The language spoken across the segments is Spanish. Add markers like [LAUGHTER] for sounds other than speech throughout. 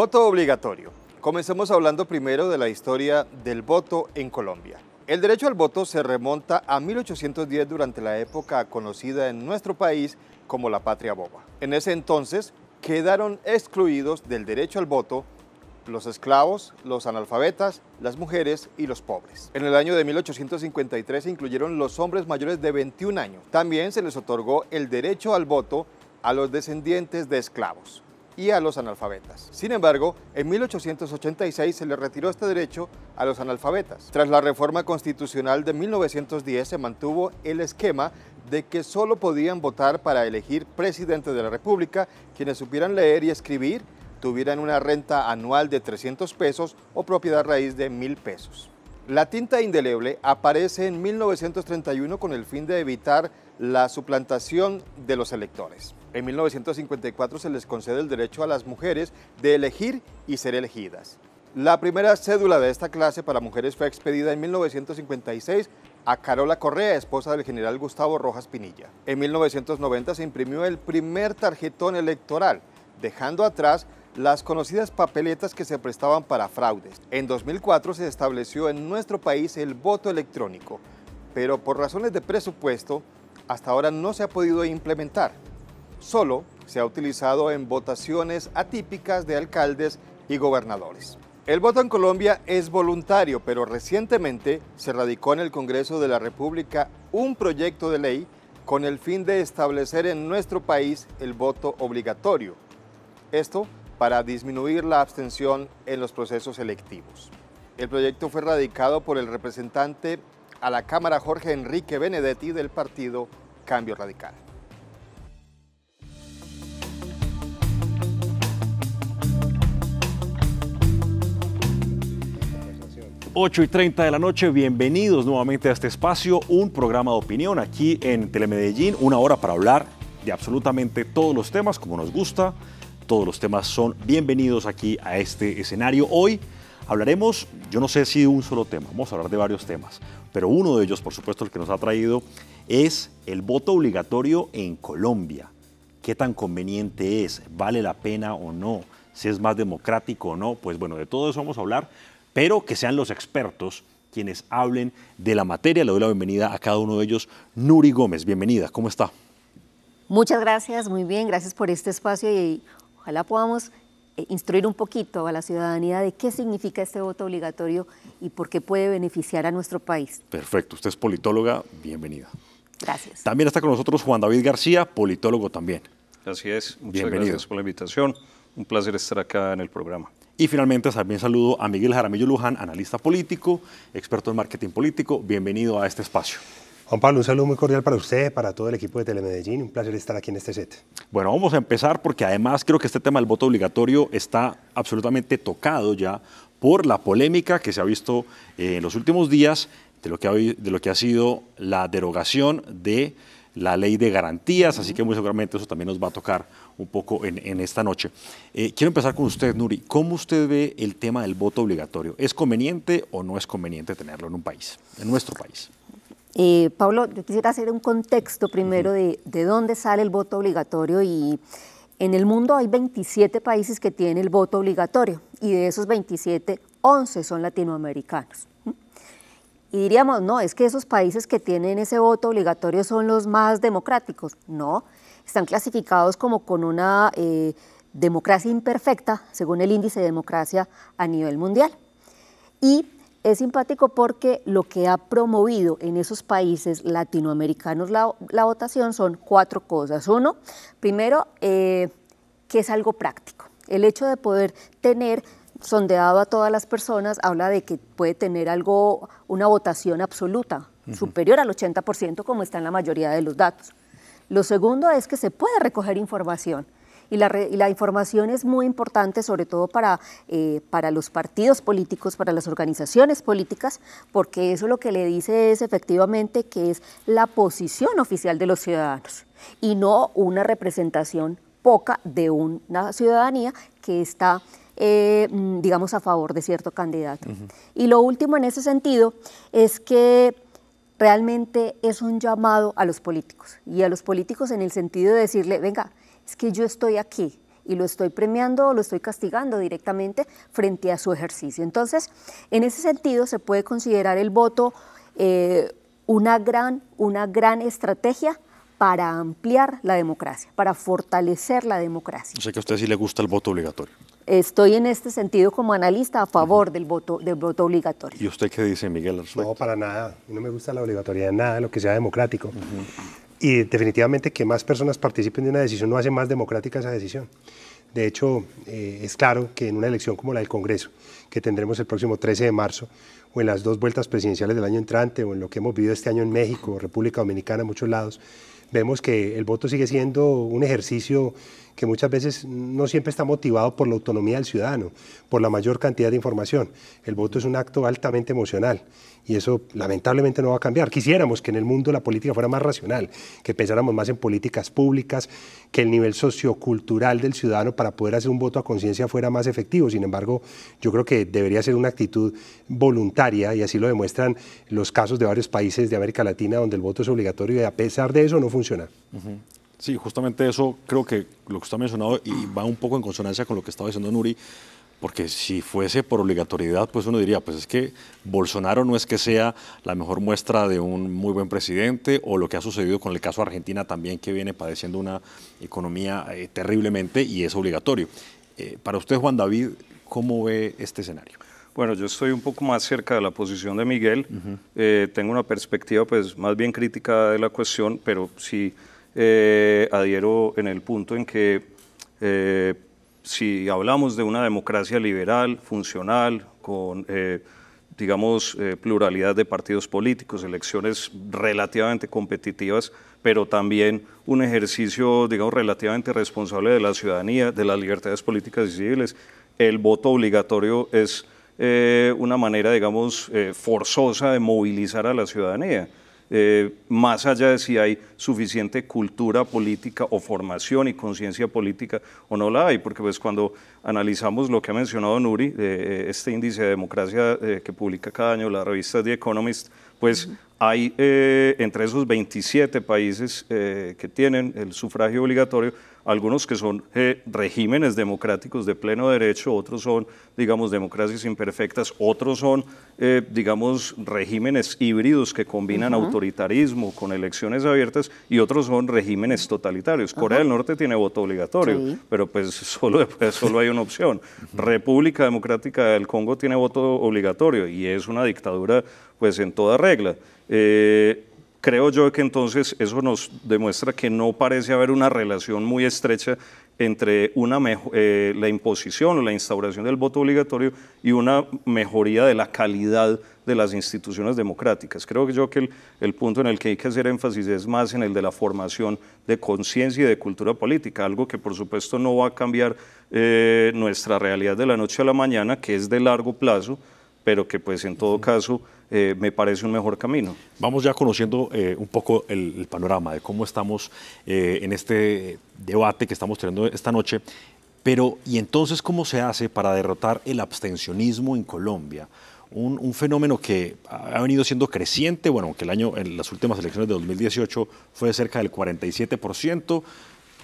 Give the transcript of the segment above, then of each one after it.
Voto obligatorio. Comencemos hablando primero de la historia del voto en Colombia. El derecho al voto se remonta a 1810 durante la época conocida en nuestro país como la patria boba. En ese entonces quedaron excluidos del derecho al voto los esclavos, los analfabetas, las mujeres y los pobres. En el año de 1853 se incluyeron los hombres mayores de 21 años. También se les otorgó el derecho al voto a los descendientes de esclavos y a los analfabetas. Sin embargo, en 1886 se le retiró este derecho a los analfabetas. Tras la reforma constitucional de 1910 se mantuvo el esquema de que solo podían votar para elegir presidente de la República quienes supieran leer y escribir, tuvieran una renta anual de 300 pesos o propiedad raíz de 1000 pesos. La tinta indeleble aparece en 1931 con el fin de evitar la suplantación de los electores. En 1954 se les concede el derecho a las mujeres de elegir y ser elegidas. La primera cédula de esta clase para mujeres fue expedida en 1956 a Carola Correa, esposa del general Gustavo Rojas Pinilla. En 1990 se imprimió el primer tarjetón electoral, dejando atrás las conocidas papeletas que se prestaban para fraudes. En 2004 se estableció en nuestro país el voto electrónico, pero por razones de presupuesto hasta ahora no se ha podido implementar solo se ha utilizado en votaciones atípicas de alcaldes y gobernadores. El voto en Colombia es voluntario, pero recientemente se radicó en el Congreso de la República un proyecto de ley con el fin de establecer en nuestro país el voto obligatorio. Esto para disminuir la abstención en los procesos electivos. El proyecto fue radicado por el representante a la Cámara Jorge Enrique Benedetti del partido Cambio Radical. 8 y 30 de la noche, bienvenidos nuevamente a este espacio, un programa de opinión aquí en Telemedellín, una hora para hablar de absolutamente todos los temas, como nos gusta, todos los temas son bienvenidos aquí a este escenario. Hoy hablaremos, yo no sé si de un solo tema, vamos a hablar de varios temas, pero uno de ellos, por supuesto, el que nos ha traído es el voto obligatorio en Colombia. ¿Qué tan conveniente es? ¿Vale la pena o no? si es más democrático o no. Pues bueno, de todo eso vamos a hablar pero que sean los expertos quienes hablen de la materia. Le doy la bienvenida a cada uno de ellos. Nuri Gómez, bienvenida, ¿cómo está? Muchas gracias, muy bien, gracias por este espacio y ojalá podamos eh, instruir un poquito a la ciudadanía de qué significa este voto obligatorio y por qué puede beneficiar a nuestro país. Perfecto, usted es politóloga, bienvenida. Gracias. También está con nosotros Juan David García, politólogo también. Así es, muchas gracias por la invitación. Un placer estar acá en el programa. Y finalmente también saludo a Miguel Jaramillo Luján, analista político, experto en marketing político. Bienvenido a este espacio. Juan Pablo, un saludo muy cordial para usted, para todo el equipo de Telemedellín. Un placer estar aquí en este set. Bueno, vamos a empezar porque además creo que este tema del voto obligatorio está absolutamente tocado ya por la polémica que se ha visto eh, en los últimos días de lo, que ha, de lo que ha sido la derogación de la ley de garantías, así que muy seguramente eso también nos va a tocar un poco en, esta noche. Eh, quiero empezar con usted, Nuri. ¿Cómo usted ve el tema del voto obligatorio? ¿Es conveniente o no es conveniente tenerlo en un país, en nuestro país? Eh, Pablo, yo quisiera hacer un contexto primero de, de dónde sale el voto obligatorio y en el mundo hay 27 países que tienen el voto obligatorio y de esos 27, 11 son latinoamericanos. Y diríamos, no, es que esos países que tienen ese voto obligatorio son los más democráticos. No, están clasificados como con una eh, democracia imperfecta, según el índice de democracia a nivel mundial. Y es simpático porque lo que ha promovido en esos países latinoamericanos la, votación son cuatro cosas. Uno, primero, eh, que es algo práctico. El hecho de poder tener sondeado a todas las personas habla de que puede tener algo, una votación absoluta, superior al 80% como está en la mayoría de los datos. Lo segundo es que se puede recoger información. Y la, información es muy importante, sobre todo para, eh, para los partidos políticos, para las organizaciones políticas, porque eso lo que le dice es efectivamente que es la posición oficial de los ciudadanos y no una representación poca de una ciudadanía que está, eh, mm, digamos, a favor de cierto candidato. Y lo último en ese sentido es que realmente es un llamado a los políticos y a los políticos en el sentido de decirle, venga, es que yo estoy aquí y lo estoy premiando o lo estoy castigando directamente frente a su ejercicio. Entonces, en ese sentido se puede considerar el voto eh, una, gran, una gran estrategia para ampliar la democracia, para fortalecer la democracia. O sea que a usted sí le gusta el voto obligatorio estoy en este sentido como analista a favor del voto, obligatorio. ¿Y usted qué dice, Miguel? No, para nada. No me gusta la obligatoriedad, nada lo que sea democrático. Y definitivamente que más personas participen de una decisión no hace más democrática esa decisión. De hecho, eh, es claro que en una elección como la del Congreso, que tendremos el próximo 13 de marzo, o en las dos vueltas presidenciales del año entrante, o en lo que hemos vivido este año en México, República Dominicana, en muchos lados, vemos que el voto sigue siendo un ejercicio que muchas veces no siempre está motivado por la autonomía del ciudadano, por la mayor cantidad de información. El voto es un acto altamente emocional y eso lamentablemente no va a cambiar. Quisiéramos que en el mundo la política fuera más racional, que pensáramos más en políticas públicas, que el nivel sociocultural del ciudadano para poder hacer un voto a conciencia fuera más efectivo. Sin embargo, yo creo que debería ser una actitud voluntaria y así lo demuestran los casos de varios países de América Latina donde el voto es obligatorio y a pesar de eso no funciona. Sí, justamente eso creo que lo que usted ha mencionado y va un poco en consonancia con lo que estaba diciendo Nuri, porque si fuese por obligatoriedad, pues uno diría, pues es que Bolsonaro no es que sea la mejor muestra de un muy buen presidente, o lo que ha sucedido con el caso Argentina también, que viene padeciendo una economía eh, terriblemente y es obligatorio. Eh, para usted, Juan David, ¿cómo ve este escenario? Bueno, yo estoy un poco más cerca de la posición de Miguel, eh, tengo una perspectiva pues más bien crítica de la cuestión, pero Sí, eh, adhiero en el punto en que eh, si hablamos de una democracia liberal, funcional, con, eh, digamos, pluralidad de partidos políticos, elecciones relativamente competitivas, pero también un ejercicio, digamos, relativamente responsable de la ciudadanía, de las libertades políticas y civiles, el voto obligatorio es una manera, digamos, forzosa de movilizar a la ciudadanía eh, más allá de si hay suficiente cultura política o formación y conciencia política o no la hay, porque pues cuando analizamos lo que ha mencionado Nuri, eh, eh, este índice de democracia que publica cada año la revista The Economist, pues hay entre esos 27 países que tienen el sufragio obligatorio, algunos que son eh, regímenes democráticos de pleno derecho, otros son, digamos, democracias imperfectas, otros son, eh, digamos, regímenes híbridos que combinan autoritarismo con elecciones abiertas y otros son regímenes totalitarios. Corea del Norte tiene voto obligatorio, pero pues [LAUGHS] solo, pues, solo hay una opción. República Democrática del Congo tiene voto obligatorio y es una dictadura pues en toda regla. Eh, Creo yo que entonces eso nos demuestra que no parece haber una relación muy estrecha entre una eh, la imposición o la instauración del voto obligatorio y una mejoría de la calidad de las instituciones democráticas. Creo yo que el, punto en el que hay que hacer énfasis es más en el de la formación de conciencia y de cultura política, algo que por supuesto no va a cambiar eh, nuestra realidad de la noche a la mañana, que es de largo plazo, pero que pues en todo caso eh, me parece un mejor camino. Vamos ya conociendo eh, un poco el, panorama de cómo estamos eh, en este debate que estamos teniendo esta noche, pero ¿y entonces cómo se hace para derrotar el abstencionismo en Colombia? Un, un, fenómeno que ha venido siendo creciente, bueno, que el año, en las últimas elecciones de 2018 fue de cerca del 47%,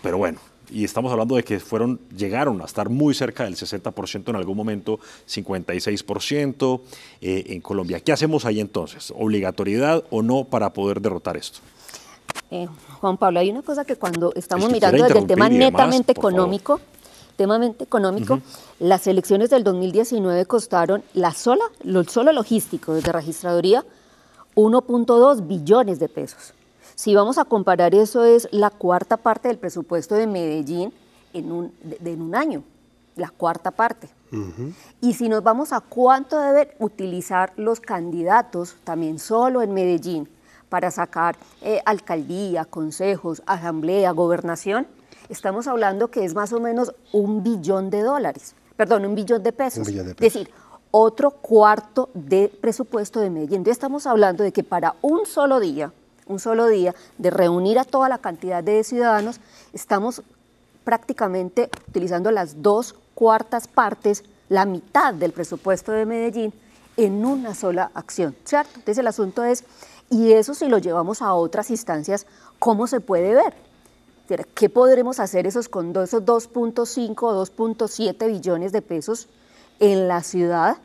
pero bueno, y estamos hablando de que fueron, llegaron a estar muy cerca del 60% en algún momento, 56% eh, en Colombia. ¿Qué hacemos ahí entonces? ¿Obligatoriedad o no para poder derrotar esto? Eh, Juan Pablo, hay una cosa que cuando estamos mirando desde el tema netamente económico, temamente económico, las elecciones del 2019 costaron la sola, lo solo logístico desde registraduría 1.2 billones de pesos. Si vamos a comparar eso es la cuarta parte del presupuesto de Medellín en un, en un año, la cuarta parte. Y si nos vamos a cuánto deben utilizar los candidatos, también solo en Medellín, para sacar eh, alcaldía, consejos, asamblea, gobernación, estamos hablando que es más o menos un billón de dólares, perdón, un billón de pesos. Es decir, otro cuarto de presupuesto de Medellín. Entonces estamos hablando de que para un solo día, un solo día, de reunir a toda la cantidad de ciudadanos, estamos prácticamente utilizando las dos cuartas partes, la mitad del presupuesto de Medellín en una sola acción, ¿cierto? Entonces el asunto es, y eso si lo llevamos a otras instancias, ¿cómo se puede ver? ¿Qué podremos hacer esos con esos 2.5 o 2.7 billones de pesos en la ciudad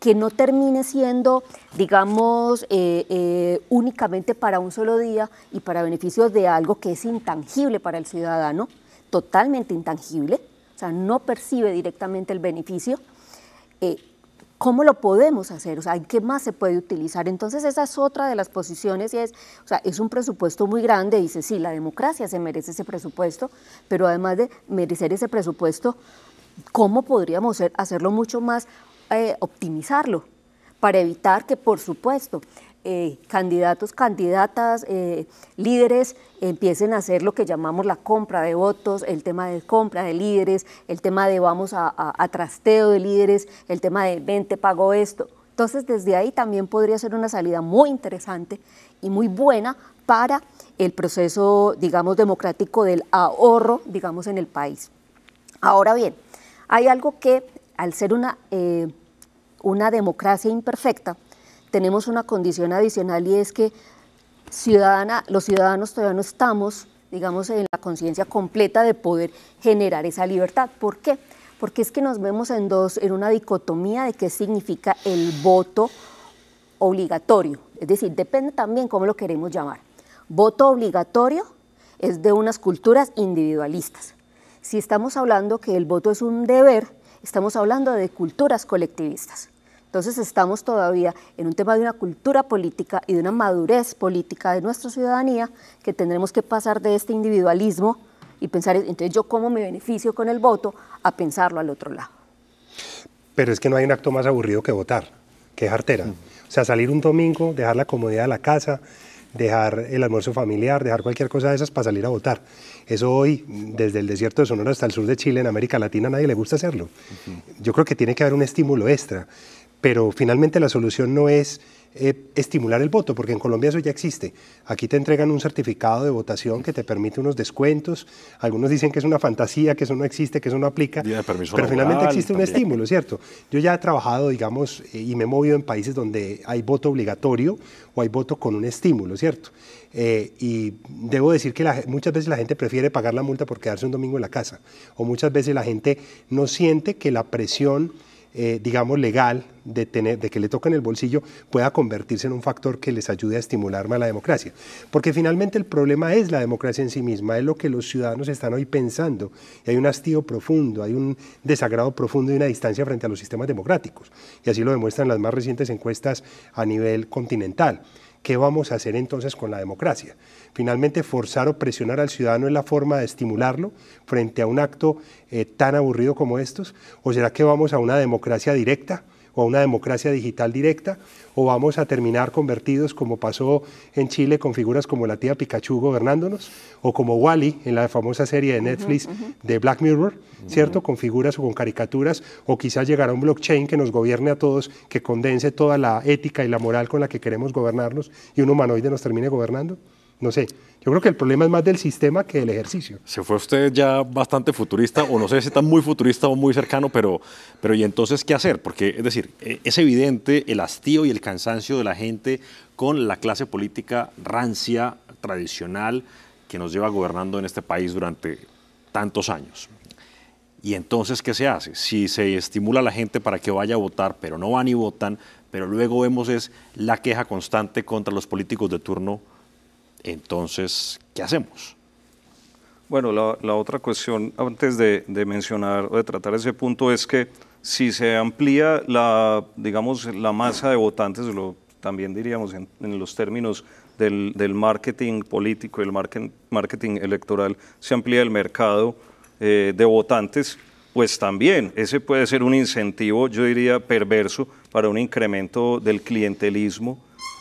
que no termine siendo, digamos, eh, eh, únicamente para un solo día y para beneficios de algo que es intangible para el ciudadano, totalmente intangible, o sea, no percibe directamente el beneficio. Eh, ¿Cómo lo podemos hacer? O sea, ¿en qué más se puede utilizar? Entonces, esa es otra de las posiciones y es, o sea, es un presupuesto muy grande. Dice, sí, la democracia se merece ese presupuesto, pero además de merecer ese presupuesto, ¿cómo podríamos hacerlo mucho más eh, optimizarlo para evitar que, por supuesto, eh, candidatos, candidatas, eh, líderes empiecen a hacer lo que llamamos la compra de votos, el tema de compra de líderes, el tema de vamos a, trasteo de líderes, el tema de vente, pago esto. Entonces, desde ahí también podría ser una salida muy interesante y muy buena para el proceso, digamos, democrático del ahorro, digamos, en el país. Ahora bien, hay algo que al ser una una democracia imperfecta, tenemos una condición adicional y es que ciudadana, los ciudadanos todavía no estamos, digamos, en la conciencia completa de poder generar esa libertad. ¿Por qué? Porque es que nos vemos en dos, en una dicotomía de qué significa el voto obligatorio. Es decir, depende también cómo lo queremos llamar. Voto obligatorio es de unas culturas individualistas. Si estamos hablando que el voto es un deber, estamos hablando de culturas colectivistas. Entonces estamos todavía en un tema de una cultura política y de una madurez política de nuestra ciudadanía que tendremos que pasar de este individualismo y pensar, entonces yo cómo me beneficio con el voto, a pensarlo al otro lado. Pero es que no hay un acto más aburrido que votar, que es artera. Mm. O sea, salir un domingo, dejar la comodidad de la casa, dejar el almuerzo familiar, dejar cualquier cosa de esas para salir a votar. Eso hoy, desde el desierto de Sonora hasta el sur de Chile, en América Latina, nadie le gusta hacerlo. Yo creo que tiene que haber un estímulo extra. Pero finalmente la solución no es eh, estimular el voto, porque en Colombia eso ya existe. Aquí te entregan un certificado de votación que te permite unos descuentos. Algunos dicen que es una fantasía, que eso no existe, que eso no aplica. Pero finalmente existe un estímulo, ¿cierto? Yo ya he trabajado, digamos, eh, y me he movido en países donde hay voto obligatorio o hay voto con un estímulo, ¿cierto? Eh, y debo decir que muchas veces la gente prefiere pagar la multa por quedarse un domingo en la casa. O muchas veces la gente no siente que la presión eh, digamos, legal de, que le toquen el bolsillo pueda convertirse en un factor que les ayude a estimular más la democracia. Porque finalmente el problema es la democracia en sí misma, es lo que los ciudadanos están hoy pensando. hay un hastío profundo, hay un desagrado profundo y una distancia frente a los sistemas democráticos. Y así lo demuestran las más recientes encuestas a nivel continental. ¿Qué vamos a hacer entonces con la democracia? Finalmente, forzar o presionar al ciudadano es la forma de estimularlo frente a un acto eh, tan aburrido como estos. ¿O será que vamos a una democracia directa? o a una democracia digital directa, o vamos a terminar convertidos, como pasó en Chile, con figuras como la tía Pikachu gobernándonos, o como Wally en la famosa serie de Netflix de Black Mirror, ¿cierto? Con figuras o con caricaturas, o quizás llegará un blockchain que nos gobierne a todos, que condense toda la ética y la moral con la que queremos gobernarnos y un humanoide nos termine gobernando. No sé. Yo creo que el problema es más del sistema que del ejercicio. Se fue usted ya bastante futurista, o no sé si está muy futurista o muy cercano, pero, pero ¿y entonces qué hacer? Porque, es decir, e, es evidente el hastío y el cansancio de la gente con la clase política rancia, tradicional, que nos lleva gobernando en este país durante tantos años. Y entonces, ¿qué se hace? Si se estimula a la gente para que vaya a votar, pero no van y votan, pero luego vemos es la queja constante contra los políticos de turno entonces, ¿qué hacemos? Bueno, la, otra cuestión antes de, mencionar o de tratar ese punto es que si se amplía la, digamos, la masa de votantes, también diríamos en, los términos del, marketing político, el marketing electoral, se amplía el mercado eh, de votantes, pues también ese puede ser un incentivo, yo diría, perverso para un incremento del clientelismo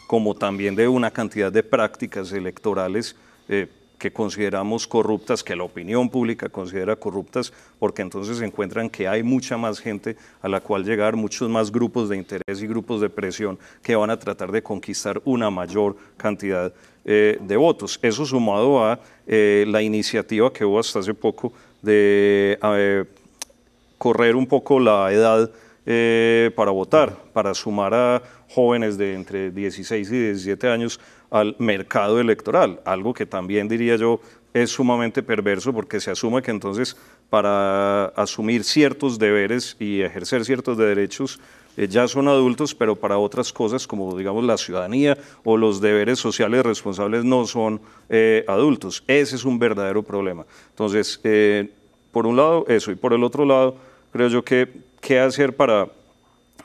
como también de una cantidad de prácticas electorales eh, que consideramos corruptas, que la opinión pública considera corruptas, porque entonces se encuentran que hay mucha más gente a la cual llegar, muchos más grupos de interés y grupos de presión que van a tratar de conquistar una mayor cantidad eh, de votos. Eso sumado a eh, la iniciativa que hubo hasta hace poco de correr un poco la edad para votar, para sumar a jóvenes de entre 16 y 17 años al mercado electoral, algo que también diría yo es sumamente perverso porque se asume que entonces para asumir ciertos deberes y ejercer ciertos derechos eh, ya son adultos, pero para otras cosas como digamos la ciudadanía o los deberes sociales responsables no son eh, adultos. Ese es un verdadero problema. Entonces, eh, por un lado eso y por el otro lado, creo yo que qué hacer para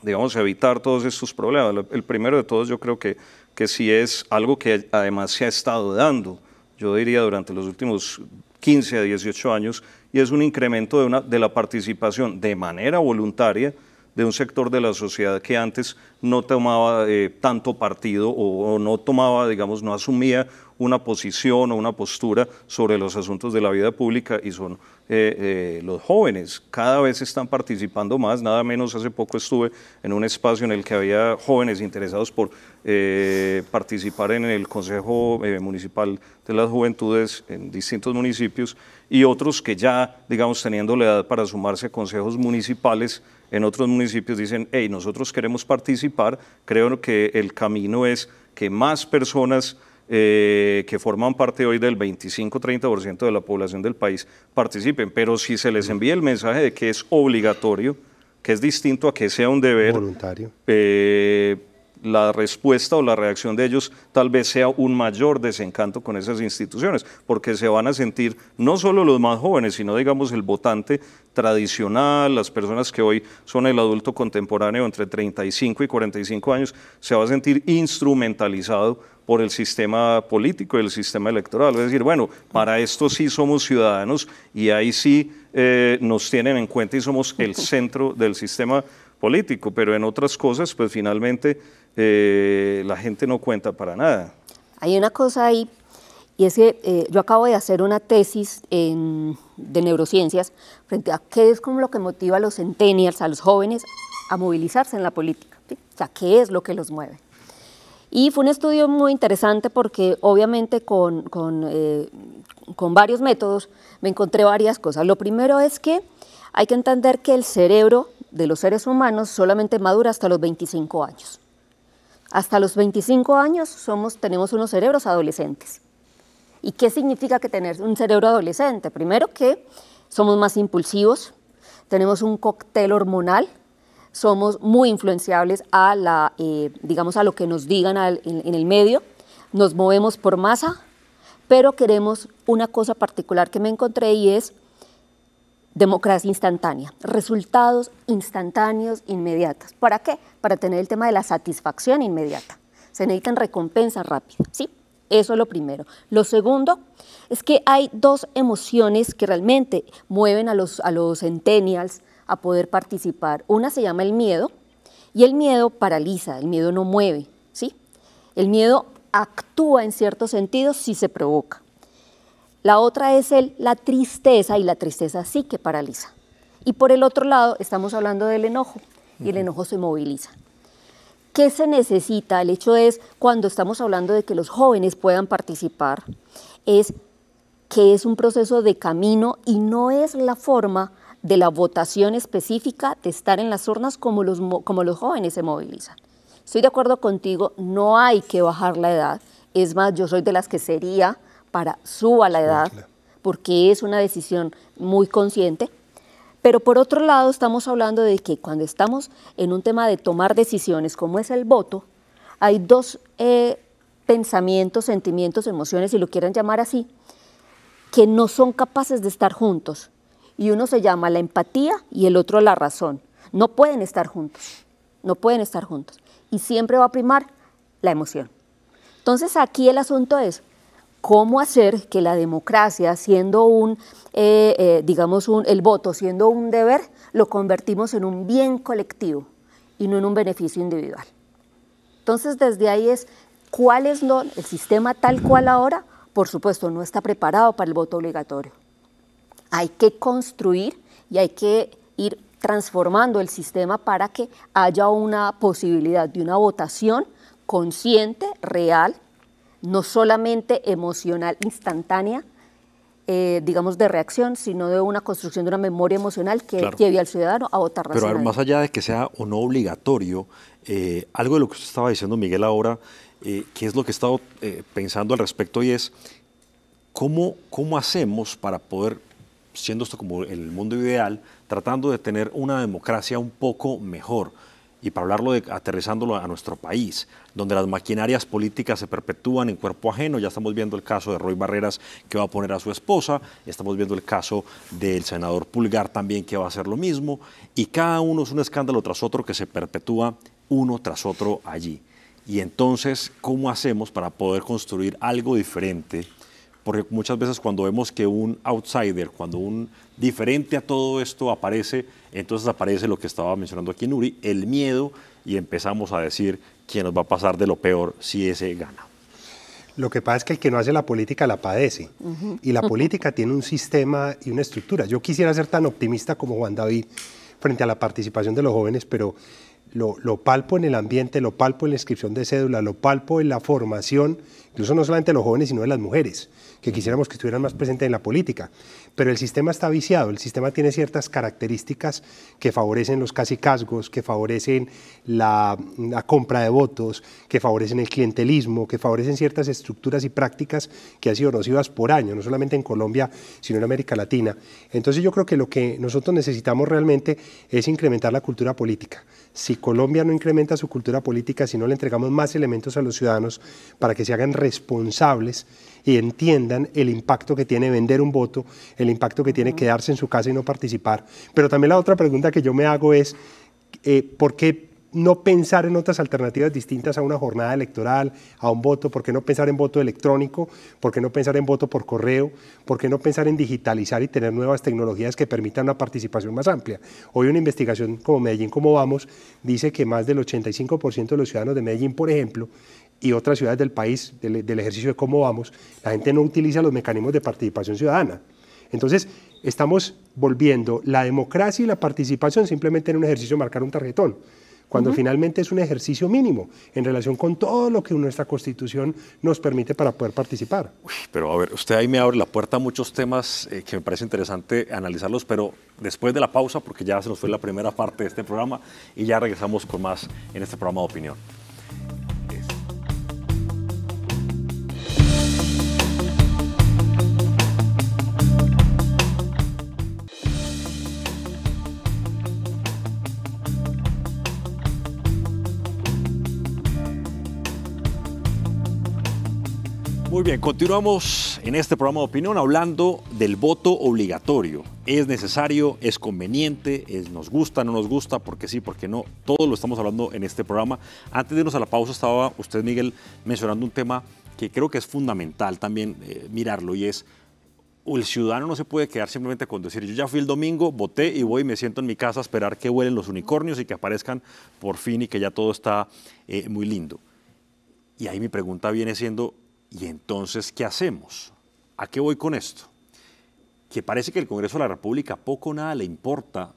digamos, evitar todos estos problemas. El primero de todos yo creo que, que sí es algo que además se ha estado dando, yo diría, durante los últimos 15 a 18 años, y es un incremento de, de la participación de manera voluntaria de un sector de la sociedad que antes no tomaba eh, tanto partido o, no tomaba, digamos, no asumía una posición o una postura sobre los asuntos de la vida pública y son eh, eh, los jóvenes. Cada vez están participando más, nada menos hace poco estuve en un espacio en el que había jóvenes interesados por participar en el Consejo Municipal de las Juventudes en distintos municipios y otros que ya, digamos, teniendo la edad para sumarse a consejos municipales, en otros municipios dicen, hey, nosotros queremos participar, creo que el camino es que más personas eh, que forman parte hoy del 25-30% de la población del país participen, pero si se les envía el mensaje de que es obligatorio, que es distinto a que sea un deber voluntario. Eh, la respuesta o la reacción de ellos tal vez sea un mayor desencanto con esas instituciones, porque se van a sentir no solo los más jóvenes, sino digamos el votante tradicional, las personas que hoy son el adulto contemporáneo entre 35 y 45 años, se va a sentir instrumentalizado por el sistema político el sistema electoral. Es decir, bueno, para esto sí somos ciudadanos y ahí sí eh, nos tienen en cuenta y somos el [LAUGHS] centro del sistema político, pero en otras cosas, pues finalmente eh, la gente no cuenta para nada. Hay una cosa ahí, y es que eh, yo acabo de hacer una tesis de neurociencias frente a qué es como lo que motiva a los centennials, a los jóvenes, a movilizarse en la política. O sea, qué es lo que los mueve. Y fue un estudio muy interesante porque obviamente con, eh, con varios métodos me encontré varias cosas. Lo primero es que hay que entender que el cerebro de los seres humanos solamente madura hasta los 25 años. Hasta los 25 años somos, tenemos unos cerebros adolescentes. ¿Y qué significa que tener un cerebro adolescente? Primero que somos más impulsivos, tenemos un cóctel hormonal, somos muy influenciables a la, eh, digamos, a lo que nos digan en, en el medio, nos movemos por masa, pero queremos una cosa particular que me encontré y es democracia instantánea, resultados instantáneos, inmediatos. ¿Para qué? Para tener el tema de la satisfacción inmediata. Se necesitan recompensas rápidas, ¿sí? Eso es lo primero. Lo segundo es que hay dos emociones que realmente mueven a los, a los centennials a poder participar. Una se llama el miedo y el miedo paraliza, el miedo no mueve, ¿sí? El miedo actúa en ciertos sentidos si se provoca. La otra es el, la tristeza y la tristeza sí que paraliza. Y por el otro lado estamos hablando del enojo y el enojo se moviliza. ¿Qué se necesita? El hecho es, cuando estamos hablando de que los jóvenes puedan participar, es que es un proceso de camino y no es la forma de la votación específica de estar en las urnas como los, como los jóvenes se movilizan. Estoy de acuerdo contigo, no hay que bajar la edad. Es más, yo soy de las que sería para su a la edad, porque es una decisión muy consciente. Pero por otro lado, estamos hablando de que cuando estamos en un tema de tomar decisiones, como es el voto, hay dos eh, pensamientos, sentimientos, emociones, si lo quieran llamar así, que no son capaces de estar juntos. Y uno se llama la empatía y el otro la razón. No pueden estar juntos, no pueden estar juntos. Y siempre va a primar la emoción. Entonces aquí el asunto es, cómo hacer que la democracia, siendo un, eh, eh, digamos, un, el voto siendo un deber, lo convertimos en un bien colectivo y no en un beneficio individual. Entonces, desde ahí es cuál es el sistema tal cual ahora, por supuesto, no está preparado para el voto obligatorio. Hay que construir y hay que ir transformando el sistema para que haya una posibilidad de una votación consciente, real no solamente emocional instantánea, eh, digamos, de reacción, sino de una construcción de una memoria emocional que lleve al ciudadano a votar Pero más allá de que sea o no obligatorio, eh, algo de lo que usted estaba diciendo, Miguel, ahora, eh, que es lo que he estado eh, pensando al respecto y es, ¿cómo, ¿cómo hacemos para poder, siendo esto como el mundo ideal, tratando de tener una democracia un poco mejor? y para hablarlo de aterrizándolo a nuestro país, donde las maquinarias políticas se perpetúan en cuerpo ajeno. Ya estamos viendo el caso de Roy Barreras que va a poner a su esposa, estamos viendo el caso del senador Pulgar también que va a hacer lo mismo, y cada uno es un escándalo tras otro que se perpetúa uno tras otro allí. Y entonces, ¿cómo hacemos para poder construir algo diferente? Porque muchas veces cuando vemos que un outsider, cuando un Diferente a todo esto aparece, entonces aparece lo que estaba mencionando aquí Nuri, el miedo y empezamos a decir que nos va a pasar de lo peor si ese gana. Lo que pasa es que el que no hace la política la padece. Y la política tiene un sistema y una estructura. Yo quisiera ser tan optimista como Juan David frente a la participación de los jóvenes, pero lo, palpo en el ambiente, lo palpo en la inscripción de cédula, lo palpo en la formación, incluso no solamente de los jóvenes, sino de las mujeres, que quisiéramos que estuvieran más presentes en la política. Pero el sistema está viciado, el sistema tiene ciertas características que favorecen los casicazgos, que favorecen la, compra de votos, que favorecen el clientelismo, que favorecen ciertas estructuras y prácticas que han sido nocivas por año, no solamente en Colombia, sino en América Latina. Entonces yo creo que lo que nosotros necesitamos realmente es incrementar la cultura política. Colombia no incrementa su cultura política si no le entregamos más elementos a los ciudadanos para que se hagan responsables y entiendan el impacto que tiene vender un voto, el impacto que tiene quedarse en su casa y no participar. Pero también la otra pregunta que yo me hago es, eh, ¿por qué no pensar en otras alternativas distintas a una jornada electoral, a un voto? ¿Por qué no pensar en voto electrónico? ¿Por qué no pensar en voto por correo? ¿Por qué no pensar en digitalizar y tener nuevas tecnologías que permitan una participación más amplia? Hoy una investigación como Medellín, ¿cómo vamos, dice que más del 85% de los ciudadanos de Medellín, por ejemplo, y otras ciudades del país, del, del ejercicio de cómo vamos, la gente no utiliza los mecanismos de participación ciudadana. Entonces, estamos volviendo la democracia y la participación simplemente en un ejercicio de marcar un tarjetón cuando finalmente es un ejercicio mínimo en relación con todo lo que nuestra constitución nos permite para poder participar. Uy, pero a ver, usted ahí me abre la puerta a muchos temas eh, que me parece interesante analizarlos, pero después de la pausa, porque ya se nos fue la primera parte de este programa y ya regresamos con más en este programa de opinión. bien, continuamos en este programa de opinión hablando del voto obligatorio. Es necesario, es conveniente, es, nos gusta, no nos gusta, porque sí, porque no. Todo lo estamos hablando en este programa. Antes de irnos a la pausa estaba usted, Miguel, mencionando un tema que creo que es fundamental también eh, mirarlo y es el ciudadano no se puede quedar simplemente con decir, yo ya fui el domingo, voté y voy y me siento en mi casa a esperar que vuelen los unicornios y que aparezcan por fin y que ya todo está eh, muy lindo. Y ahí mi pregunta viene siendo, ¿Y entonces qué hacemos? ¿A qué voy con esto? Que parece que el Congreso de la República poco o nada le importa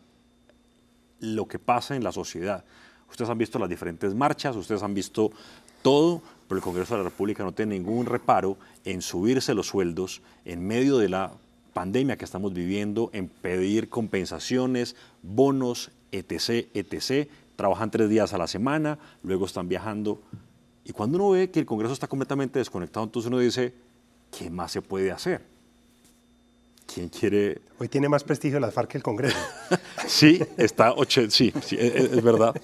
lo que pasa en la sociedad. Ustedes han visto las diferentes marchas, ustedes han visto todo, pero el Congreso de la República no tiene ningún reparo en subirse los sueldos en medio de la pandemia que estamos viviendo, en pedir compensaciones, bonos, etc., etc. Trabajan tres días a la semana, luego están viajando y cuando uno ve que el Congreso está completamente desconectado, entonces uno dice, ¿qué más se puede hacer? ¿Quién quiere...? Hoy tiene más prestigio la FARC que el Congreso. [LAUGHS] sí, está... Sí, es, verdad.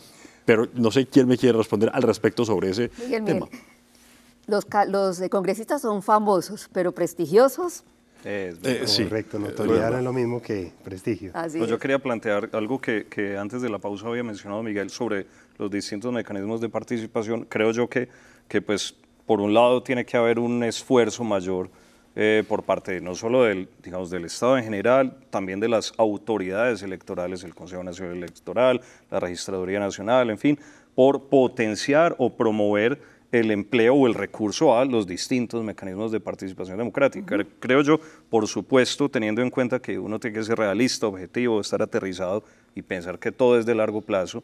Pero no sé quién me quiere responder al respecto sobre ese tema. Los, los, congresistas son famosos, pero prestigiosos es eh, correcto, eh, notoriedad era es lo mismo que prestigio. Ah, pues yo quería plantear algo que, antes de la pausa había mencionado Miguel sobre los distintos mecanismos de participación. Creo yo que, que pues, por un lado tiene que haber un esfuerzo mayor eh, por parte no solo del, digamos, del Estado en general, también de las autoridades electorales, el Consejo Nacional Electoral, la Registraduría Nacional, en fin, por potenciar o promover el empleo o el recurso a los distintos mecanismos de participación democrática. Creo yo, por supuesto, teniendo en cuenta que uno tiene que ser realista, objetivo, estar aterrizado y pensar que todo es de largo plazo,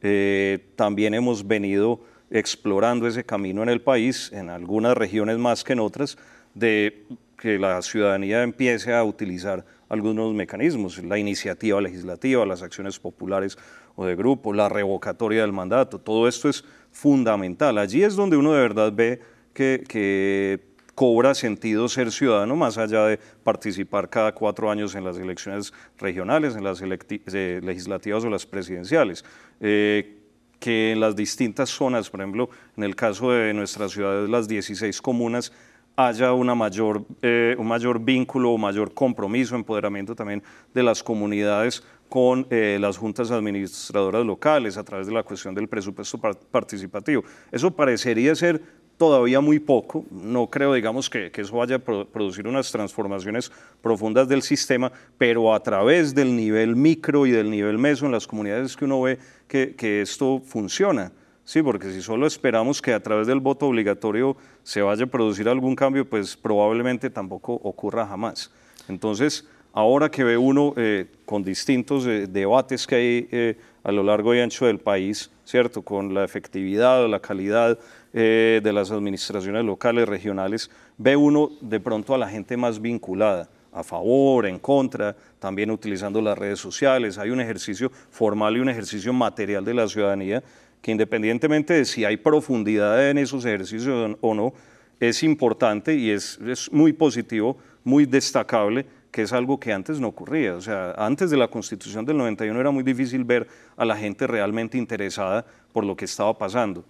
eh, también hemos venido explorando ese camino en el país, en algunas regiones más que en otras, de que la ciudadanía empiece a utilizar algunos mecanismos, la iniciativa legislativa, las acciones populares de grupo, la revocatoria del mandato, todo esto es fundamental. Allí es donde uno de verdad ve que, cobra sentido ser ciudadano más allá de participar cada cuatro años en las elecciones regionales, en las eh, legislativas o las presidenciales. Eh, que en las distintas zonas, por ejemplo, en el caso de nuestras ciudades, las 16 comunas, haya una mayor, eh, un mayor vínculo un mayor compromiso, empoderamiento también de las comunidades con eh, las juntas administradoras locales a través de la cuestión del presupuesto participativo. Eso parecería ser todavía muy poco, no creo, digamos, que, que eso vaya a producir unas transformaciones profundas del sistema, pero a través del nivel micro y del nivel meso en las comunidades que uno ve que, que esto funciona. Sí, porque si solo esperamos que a través del voto obligatorio se vaya a producir algún cambio, pues probablemente tampoco ocurra jamás. Entonces, ahora que ve uno eh, con distintos eh, debates que hay eh, a lo largo y ancho del país, ¿cierto? Con la efectividad o la calidad de las administraciones locales, regionales, ve uno de pronto a la gente más vinculada a favor, en contra, también utilizando las redes sociales. Hay un ejercicio formal y un ejercicio material de la ciudadanía que independientemente de si hay profundidad en esos ejercicios o no, es importante y es, es muy positivo, muy destacable que es algo que antes no ocurría. O sea, antes de la constitución del 91 era muy difícil ver a la gente realmente interesada por lo que estaba pasando.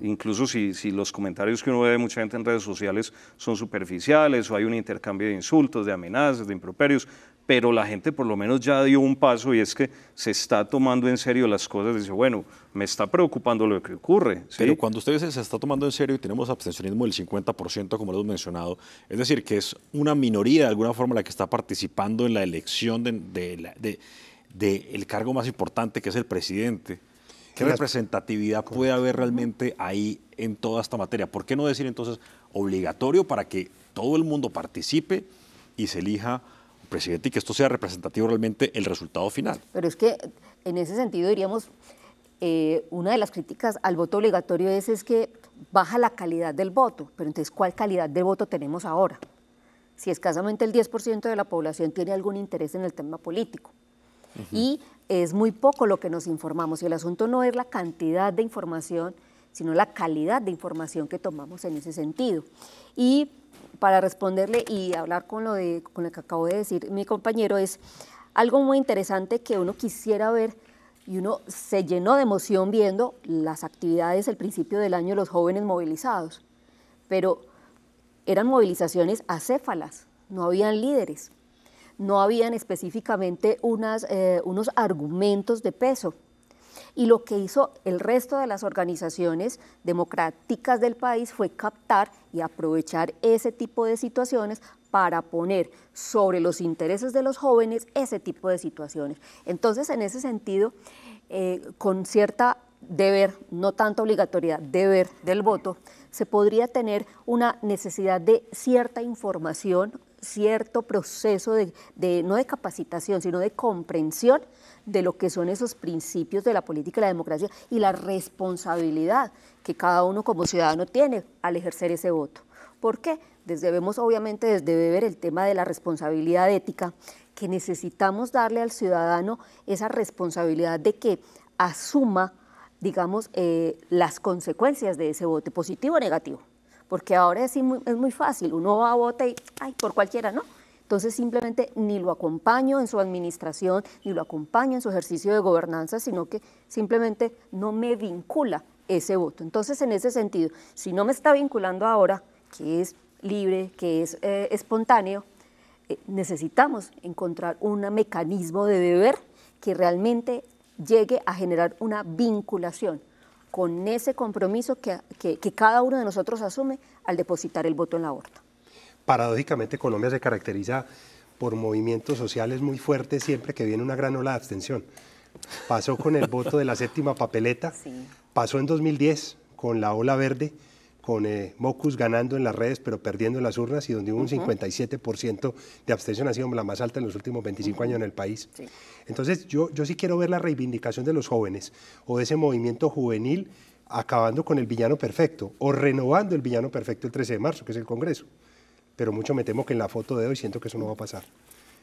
Incluso si, si, los comentarios que uno ve de mucha gente en redes sociales son superficiales o hay un intercambio de insultos, de amenazas, de improperios, pero la gente por lo menos ya dio un paso y es que se está tomando en serio las cosas. Dice, bueno, me está preocupando lo que ocurre. Pero cuando usted dice se está tomando en serio y tenemos abstencionismo del 50%, como lo hemos mencionado, es decir, que es una minoría de alguna forma la que está participando en la elección del de, el cargo más importante que es el presidente. ¿Qué representatividad puede haber realmente ahí en toda esta materia? ¿Por qué no decir entonces obligatorio para que todo el mundo participe y se elija? presidente y que esto sea representativo realmente el resultado final. Pero es que en ese sentido diríamos, eh, una de las críticas al voto obligatorio es, es que baja la calidad del voto, pero entonces ¿cuál calidad de voto tenemos ahora? Si escasamente el 10% de la población tiene algún interés en el tema político. Y es muy poco lo que nos informamos y el asunto no es la cantidad de información, sino la calidad de información que tomamos en ese sentido. Y para responderle y hablar con lo, de, con lo que acabo de decir mi compañero es algo muy interesante que uno quisiera ver y uno se llenó de emoción viendo las actividades al principio del año los jóvenes movilizados, pero eran movilizaciones acéfalas, no habían líderes, no habían específicamente unas, eh, unos argumentos de peso. Y lo que hizo el resto de las organizaciones democráticas del país fue captar y aprovechar ese tipo de situaciones para poner sobre los intereses de los jóvenes ese tipo de situaciones. Entonces, en ese sentido, eh, con cierta deber, no tanto obligatoriedad, deber del voto, se podría tener una necesidad de cierta información, cierto proceso de no de capacitación, sino de comprensión de lo que son esos principios de la política y la democracia y la responsabilidad que cada uno como ciudadano tiene al ejercer ese voto. ¿Por qué? Desde obviamente desde beber el tema de la responsabilidad ética, que necesitamos darle al ciudadano esa responsabilidad de que asuma, digamos, eh, las consecuencias de ese voto, positivo o negativo. Porque ahora es muy, es muy fácil, uno va a votar y, ay, por cualquiera, ¿no? Entonces simplemente ni lo acompaño en su administración, ni lo acompaño en su ejercicio de gobernanza, sino que simplemente no me vincula ese voto. Entonces en ese sentido, si no me está vinculando ahora, que es libre, que es eh, espontáneo, eh, necesitamos encontrar un mecanismo de deber que realmente llegue a generar una vinculación con ese compromiso que, que cada uno de nosotros asume al depositar el voto en la urna paradójicamente Colombia se caracteriza por movimientos sociales muy fuertes siempre que viene una gran ola de abstención. Pasó con el voto de la [LAUGHS] séptima papeleta, pasó en 2010 con la ola verde, con eh, Mocus ganando en las redes pero perdiendo en las urnas y donde hubo un 57% de abstención, ha sido la más alta en los últimos 25 años en el país. Entonces yo, yo sí quiero ver la reivindicación de los jóvenes o de ese movimiento juvenil acabando con el villano perfecto o renovando el villano perfecto el 13 de marzo, que es el Congreso pero mucho me temo que en la foto de hoy siento que eso no va a pasar.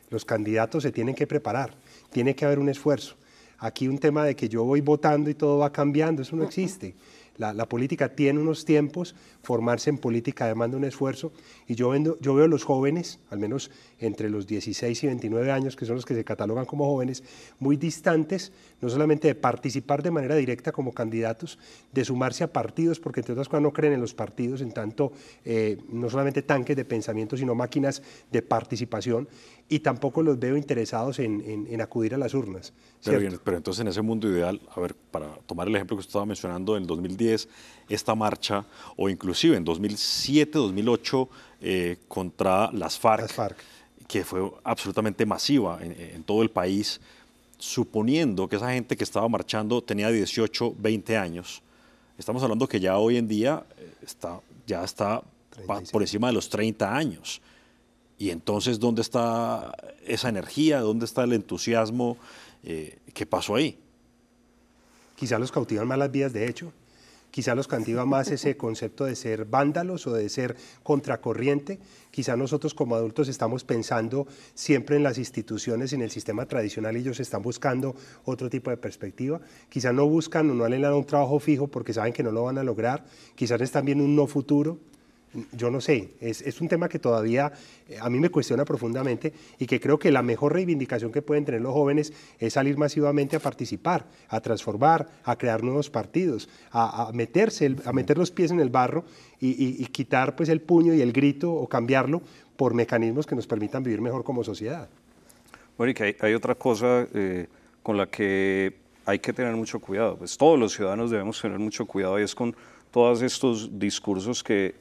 Los candidatos se tienen que preparar, tiene que haber un esfuerzo. Aquí un tema de que yo voy votando y todo va cambiando, eso no existe. La, política tiene unos tiempos, formarse en política demanda un esfuerzo y yo, vendo, yo veo los jóvenes, al menos entre los 16 y 29 años, que son los que se catalogan como jóvenes, muy distantes, no solamente de participar de manera directa como candidatos, de sumarse a partidos, porque entre otras cosas no creen en los partidos, en tanto eh, no solamente tanques de pensamiento, sino máquinas de participación, y tampoco los veo interesados en, acudir a las urnas. Pero, entonces en ese mundo ideal, a ver, para tomar el ejemplo que usted estaba mencionando, en 2010 esta marcha, o inclusive en 2007, 2008, eh, contra Las FARC que fue absolutamente masiva en, todo el país, suponiendo que esa gente que estaba marchando tenía 18, 20 años. Estamos hablando que ya hoy en día eh, está, ya está por encima de los 30 años. Y entonces, ¿dónde está esa energía? ¿Dónde está el entusiasmo? Eh, ¿Qué pasó ahí? Quizá los cautivan las vías, de hecho, Quizá los cantiva más ese [LAUGHS] concepto de ser vándalos o de ser contracorriente. Quizá nosotros como adultos estamos pensando siempre en las instituciones, en el sistema tradicional, y ellos están buscando otro tipo de perspectiva. Quizá no buscan o no anhelan un trabajo fijo porque saben que no lo van a lograr. Quizás es también un no futuro yo no sé, es, es, un tema que todavía eh, a mí me cuestiona profundamente y que creo que la mejor reivindicación que pueden tener los jóvenes es salir masivamente a participar, a transformar, a crear nuevos partidos, a, meterse, a meter los pies en el barro y, quitar pues el puño y el grito o cambiarlo por mecanismos que nos permitan vivir mejor como sociedad. Bueno, y que hay, otra cosa eh, con la que hay que tener mucho cuidado, pues todos los ciudadanos debemos tener mucho cuidado y es con todos estos discursos que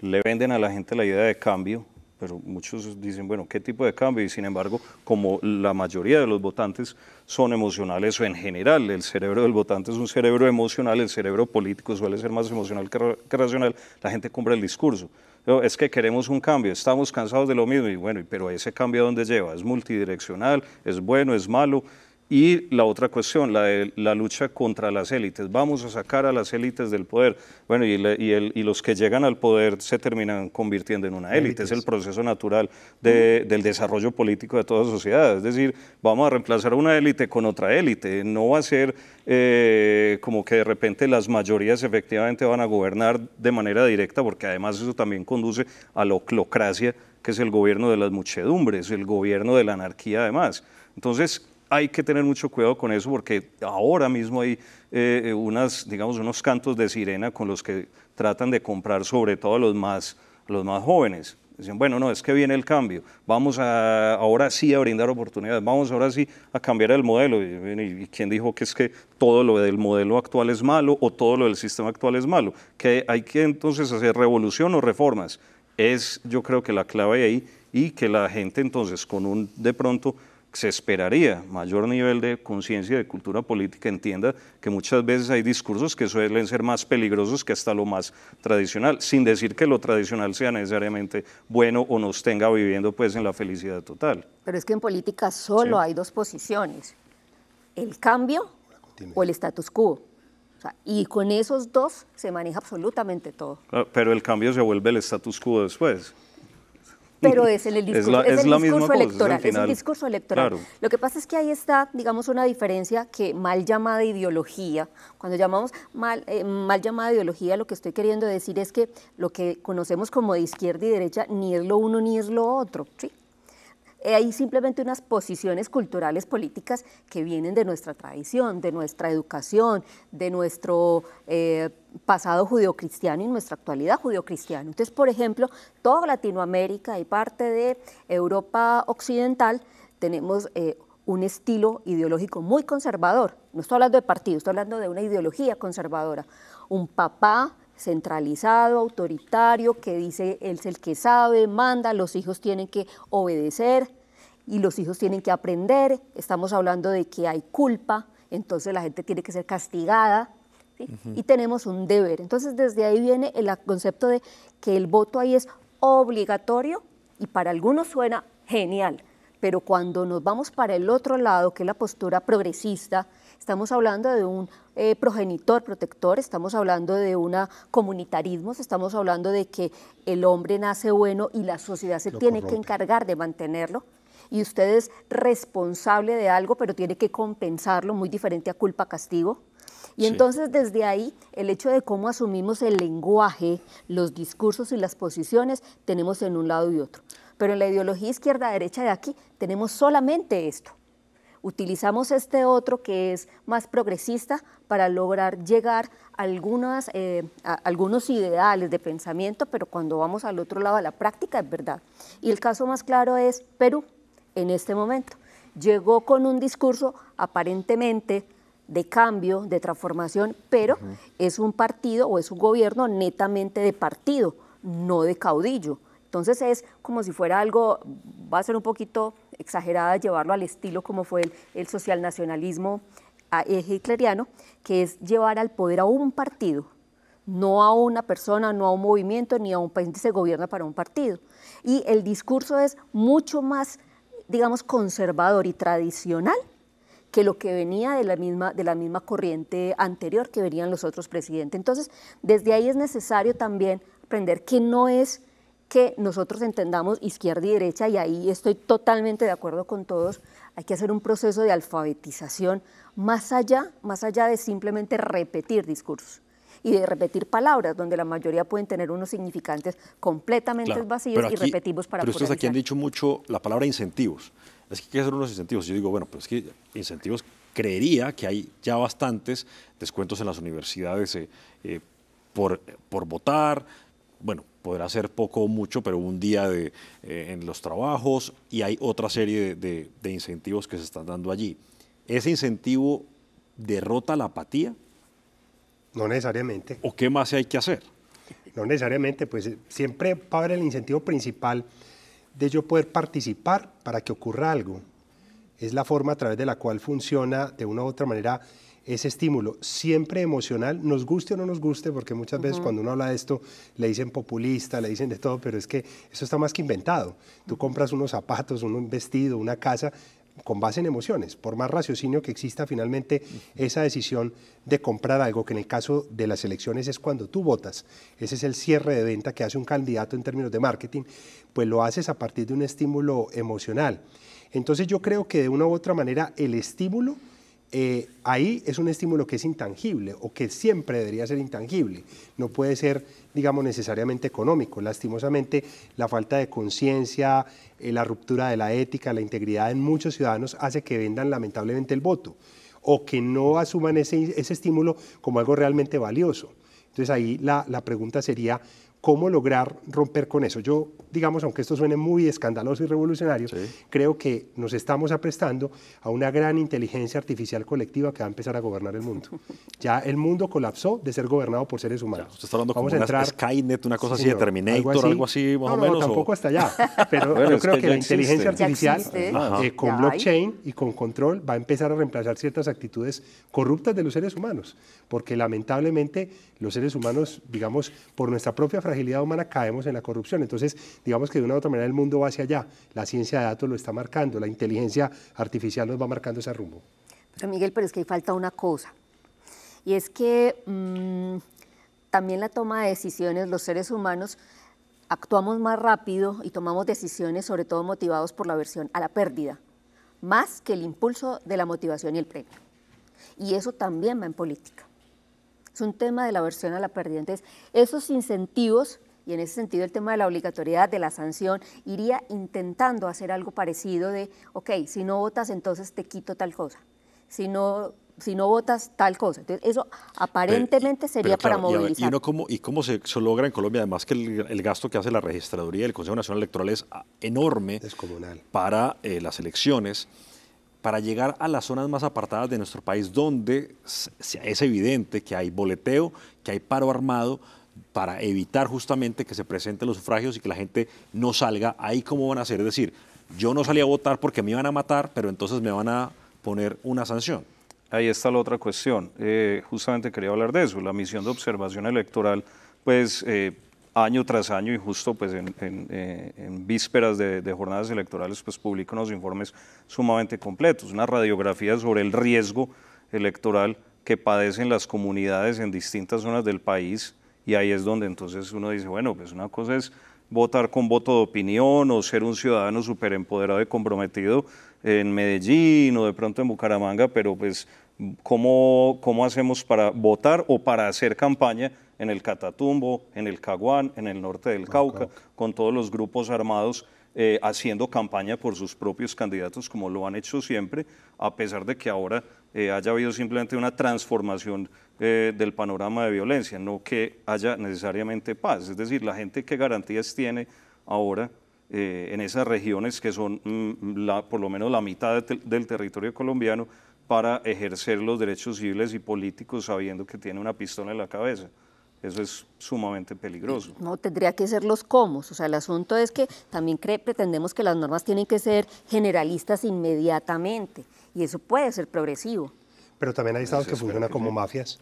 le venden a la gente la idea de cambio, pero muchos dicen, bueno, ¿qué tipo de cambio? Y sin embargo, como la mayoría de los votantes son emocionales o en general el cerebro del votante es un cerebro emocional, el cerebro político suele ser más emocional que, racional, la gente compra el discurso. es que queremos un cambio, estamos cansados de lo mismo y bueno, pero ese cambio a dónde lleva? ¿Es multidireccional? ¿Es bueno? ¿Es malo? Y la otra cuestión, la de la lucha contra las élites. Vamos a sacar a las élites del poder. Bueno, y, y, los que llegan al poder se terminan convirtiendo en una élite. Es el proceso natural del desarrollo político de toda sociedad. Es decir, vamos a reemplazar una élite con otra élite. No va a ser eh, como que de repente las mayorías efectivamente van a gobernar de manera directa, porque además eso también conduce a la oclocracia, que es el gobierno de las muchedumbres, el gobierno de la anarquía además. Entonces, hay que tener mucho cuidado con eso porque ahora mismo hay eh, eh, unas, digamos, unos cantos de sirena con los que tratan de comprar sobre todo a los más, los más jóvenes. Dicen, bueno, no, es que viene el cambio, vamos a, ahora sí a brindar oportunidades, vamos ahora sí a cambiar el modelo. ¿Y, y quién dijo que es que todo lo del modelo actual es malo o todo lo del sistema actual es malo? Que hay que entonces hacer revolución o reformas. Es yo creo que la clave ahí y que la gente entonces con un de pronto se esperaría mayor nivel de conciencia de cultura política, entienda que muchas veces hay discursos que suelen ser más peligrosos que hasta lo más tradicional, sin decir que lo tradicional sea necesariamente bueno o nos tenga viviendo pues en la felicidad total. Pero es que en política solo hay dos posiciones, el cambio o el status quo y con esos dos se maneja absolutamente todo. Ah, pero el cambio se vuelve el status quo después pero [LAUGHS] es el discurso, es electoral. discurso electoral. Lo que pasa es que ahí está, digamos, una diferencia que mal llamada ideología, cuando llamamos mal, eh, mal llamada ideología, lo que estoy queriendo decir es que lo que conocemos como de izquierda y derecha ni es lo uno ni es lo otro. ¿sí? Eh, hay simplemente unas posiciones culturales políticas que vienen de nuestra tradición, de nuestra educación, de nuestro eh, pasado judeocristiano y nuestra actualidad judeocristiana. Entonces, por ejemplo, toda Latinoamérica y parte de Europa Occidental tenemos eh, un estilo ideológico muy conservador. No estoy hablando de partido, estoy hablando de una ideología conservadora. Un papá centralizado, autoritario, que dice él es el que sabe, manda, los hijos tienen que obedecer y los hijos tienen que aprender. Estamos hablando de que hay culpa, entonces la gente tiene que ser castigada y tenemos un deber. Entonces desde ahí viene el concepto de que el voto ahí es obligatorio y para algunos suena genial, pero cuando nos vamos para el otro lado, que es la postura progresista, Estamos hablando de un eh, progenitor protector, estamos hablando de un comunitarismo, estamos hablando de que el hombre nace bueno y la sociedad se tiene que encargar de mantenerlo y usted es responsable de algo, pero tiene que compensarlo, muy diferente a culpa-castigo. Y entonces desde ahí, el hecho de cómo asumimos el lenguaje, los discursos y las posiciones, tenemos en un lado y otro. Pero en la ideología izquierda-derecha de aquí tenemos solamente esto utilizamos este otro que es más progresista para lograr llegar eh, a, algunos ideales de pensamiento, pero cuando vamos al otro lado a la práctica es verdad. Y el caso más claro es Perú en este momento. Llegó con un discurso aparentemente de cambio, de transformación, pero es un partido o es un gobierno netamente de partido, no de caudillo. Entonces es como si fuera algo, va a ser un poquito exagerada llevarlo al estilo como fue el, el socialnacionalismo hitleriano, que es llevar al poder a un partido, no a una persona, no a un movimiento, ni a un país que se gobierna para un partido. Y el discurso es mucho más, digamos, conservador y tradicional que lo que venía de la misma, de la misma corriente anterior que venían los otros presidentes. Entonces, desde ahí es necesario también aprender que no es que nosotros entendamos izquierda y derecha, y ahí estoy totalmente de acuerdo con todos, hay que hacer un proceso de alfabetización más allá, más allá de simplemente repetir discursos y de repetir palabras, donde la mayoría pueden tener unos significantes completamente vacíos y repetimos para Pero ustedes aquí han dicho mucho la palabra incentivos. Es que hay que hacer unos incentivos. Yo digo, bueno, pues es que incentivos creería que hay ya bastantes descuentos en las universidades eh, eh, por, por votar, bueno, podrá ser poco o mucho, pero un día eh, en los trabajos y hay otra serie de, de, incentivos que se están dando allí. ¿Ese incentivo derrota la apatía? No necesariamente. ¿O qué más hay que hacer? No necesariamente, pues eh, siempre va a haber el incentivo principal de yo poder participar para que ocurra algo. Es la forma a través de la cual funciona de una u otra manera ese estímulo, siempre emocional, nos guste o no nos guste, porque muchas veces cuando uno habla de esto le dicen populista, le dicen de todo, pero es que eso está más que inventado. Tú compras unos zapatos, un vestido, una casa, con base en emociones. Por más raciocinio que exista, finalmente esa decisión de comprar algo, que en el caso de las elecciones es cuando tú votas, ese es el cierre de venta que hace un candidato en términos de marketing, pues lo haces a partir de un estímulo emocional. Entonces yo creo que de una u otra manera el estímulo eh, ahí es un estímulo que es intangible o que siempre debería ser intangible. No puede ser, digamos, necesariamente económico. Lastimosamente, la falta de conciencia, eh, la ruptura de la ética, la integridad en muchos ciudadanos hace que vendan lamentablemente el voto o que no asuman ese, estímulo como algo realmente valioso. Entonces ahí la, la pregunta sería, cómo lograr romper con eso. Yo, digamos, aunque esto suene muy escandaloso y revolucionario, creo que nos estamos aprestando a una gran inteligencia artificial colectiva que va a empezar a gobernar el mundo. [LAUGHS] Ya el mundo colapsó de ser gobernado por seres humanos. usted hablando Vamos como a entrar... una Skynet, una cosa así de Terminator, algo así, más no, o menos. No, tampoco hasta allá. [LAUGHS] Pero yo creo que, la inteligencia artificial eh, eh, con blockchain y con control va a empezar a reemplazar ciertas actitudes corruptas de los seres humanos. Porque lamentablemente los seres humanos, digamos, por nuestra propia fragilidad, fragilidad humana caemos en la corrupción. Entonces, digamos que de una u otra manera el mundo va hacia allá. La ciencia de datos lo está marcando, la inteligencia artificial nos va marcando ese rumbo. Pero Miguel, pero es que ahí falta una cosa. Y es que mm, también la toma de decisiones, los seres humanos actuamos más rápido y tomamos decisiones, sobre todo motivados por la aversión a la pérdida, más que el impulso de la motivación y el premio. Y eso también va en política es un tema de la versión a la pérdida. Entonces, esos incentivos y en ese sentido el tema de la obligatoriedad, de la sanción, iría intentando hacer algo parecido de, ok, si no votas entonces te quito tal cosa, si no, si no votas tal cosa. Entonces eso aparentemente eh, sería para movilizar. Y, cómo, se, logra en Colombia? Además que el, gasto que hace la registraduría del Consejo Nacional Electoral es ah, enorme para eh, las elecciones para llegar a las zonas más apartadas de nuestro país, donde es evidente que hay boleteo, que hay paro armado, para evitar justamente que se presenten los sufragios y que la gente no salga, ahí cómo van a hacer. Es decir, yo no salí a votar porque me iban a matar, pero entonces me van a poner una sanción. Ahí está la otra cuestión. Eh, justamente quería hablar de eso. La misión de observación electoral, pues eh, año tras año y justo pues en, eh, vísperas de, jornadas electorales pues publica unos informes sumamente completos, una radiografía sobre el riesgo electoral que padecen las comunidades en distintas zonas del país y ahí es donde entonces uno dice, bueno, pues una cosa es votar con voto de opinión o ser un ciudadano súper empoderado y comprometido en Medellín o de pronto en Bucaramanga, pero pues ¿cómo, cómo hacemos para votar o para hacer campaña en el Catatumbo, en el Caguán, en el norte del Cauca, con todos los grupos armados eh, haciendo campaña por sus propios candidatos, como lo han hecho siempre, a pesar de que ahora eh, haya habido simplemente una transformación eh, del panorama de violencia, no que haya necesariamente paz. Es decir, la gente que garantías tiene ahora en esas regiones que son mm, mm, la, por lo menos la mitad del territorio colombiano para ejercer los derechos civiles y políticos sabiendo que tiene una pistola en la cabeza. Eso es sumamente peligroso. No, tendría que ser los cómo. O sea, el asunto es que también pretendemos que las normas tienen que ser generalistas inmediatamente y eso puede ser progresivo. Pero también hay estados pues que funcionan como mafias.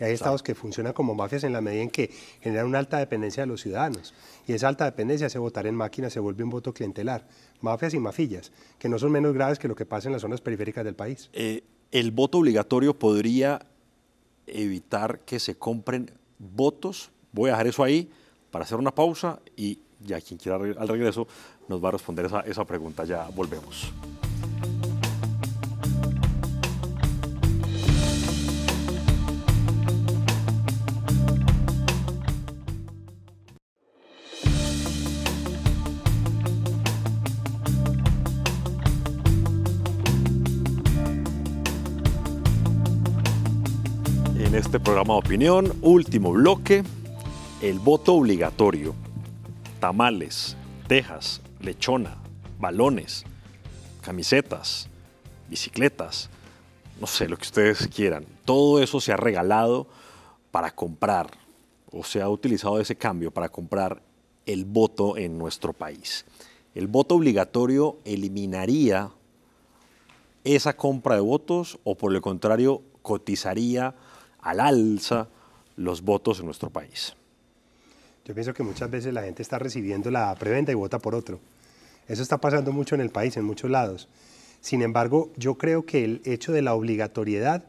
Y hay estados que funcionan como mafias en la medida en que generan una alta dependencia de los ciudadanos. Y esa alta dependencia se votar en máquina, se vuelve un voto clientelar. Mafias y mafillas, que no son menos graves que lo que pasa en las zonas periféricas del país. Eh, ¿El voto obligatorio podría evitar que se compren votos. Voy a dejar eso ahí para hacer una pausa y ya quien quiera al regreso nos va a responder esa, esa pregunta. Ya volvemos. programa de opinión, último bloque, el voto obligatorio. Tamales, tejas, lechona, balones, camisetas, bicicletas, no sé, lo que ustedes quieran. Todo eso se ha regalado para comprar, o se ha utilizado ese cambio para comprar el voto en nuestro país. El voto obligatorio eliminaría esa compra de votos o por el contrario cotizaría al alza los votos en nuestro país. Yo pienso que muchas veces la gente está recibiendo la preventa y vota por otro. Eso está pasando mucho en el país, en muchos lados. Sin embargo, yo creo que el hecho de la obligatoriedad,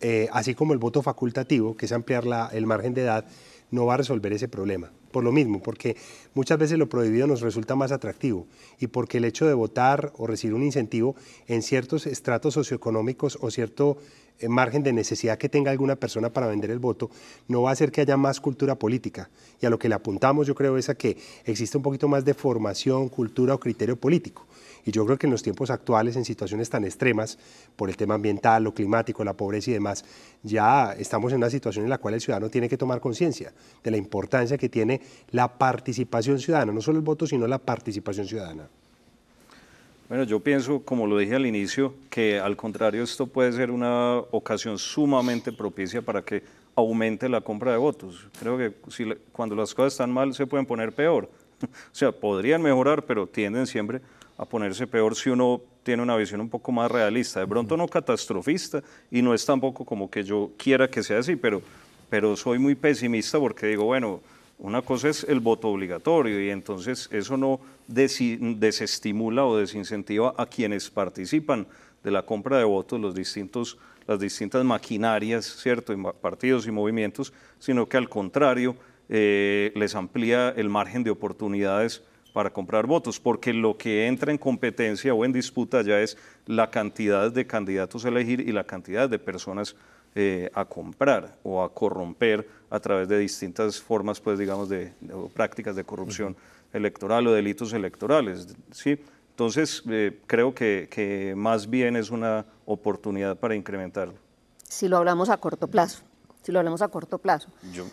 eh, así como el voto facultativo, que es ampliar el margen de edad, no va a resolver ese problema. Por lo mismo, porque muchas veces lo prohibido nos resulta más atractivo y porque el hecho de votar o recibir un incentivo en ciertos estratos socioeconómicos o cierto en margen de necesidad que tenga alguna persona para vender el voto, no va a hacer que haya más cultura política. Y a lo que le apuntamos yo creo es a que existe un poquito más de formación, cultura o criterio político. Y yo creo que en los tiempos actuales, en situaciones tan extremas, por el tema ambiental, lo climático, la pobreza y demás, ya estamos en una situación en la cual el ciudadano tiene que tomar conciencia de la importancia que tiene la participación ciudadana, no solo el voto, sino la participación ciudadana. Bueno, yo pienso, como lo dije al inicio, que al contrario esto puede ser una ocasión sumamente propicia para que aumente la compra de votos. Creo que cuando las cosas están mal se pueden poner peor. [LAUGHS] o sea, podrían mejorar, pero tienden siempre a ponerse peor si uno tiene una visión un poco más realista. De pronto no catastrofista y no es tampoco como que yo quiera que sea así, pero, pero soy muy pesimista porque digo, bueno, una cosa es el voto obligatorio y entonces eso no desestimula o desincentiva a quienes participan de la compra de votos, los distintos, las distintas maquinarias, ¿cierto?, partidos y movimientos, sino que al contrario eh, les amplía el margen de oportunidades para comprar votos, porque lo que entra en competencia o en disputa ya es la cantidad de candidatos a elegir y la cantidad de personas eh, a comprar o a corromper a través de distintas formas, pues digamos, de, prácticas de corrupción electoral o delitos electorales. ¿sí? Entonces, eh, creo que, más bien es una oportunidad para incrementarlo. Si lo hablamos a corto plazo, si lo hablamos a corto plazo.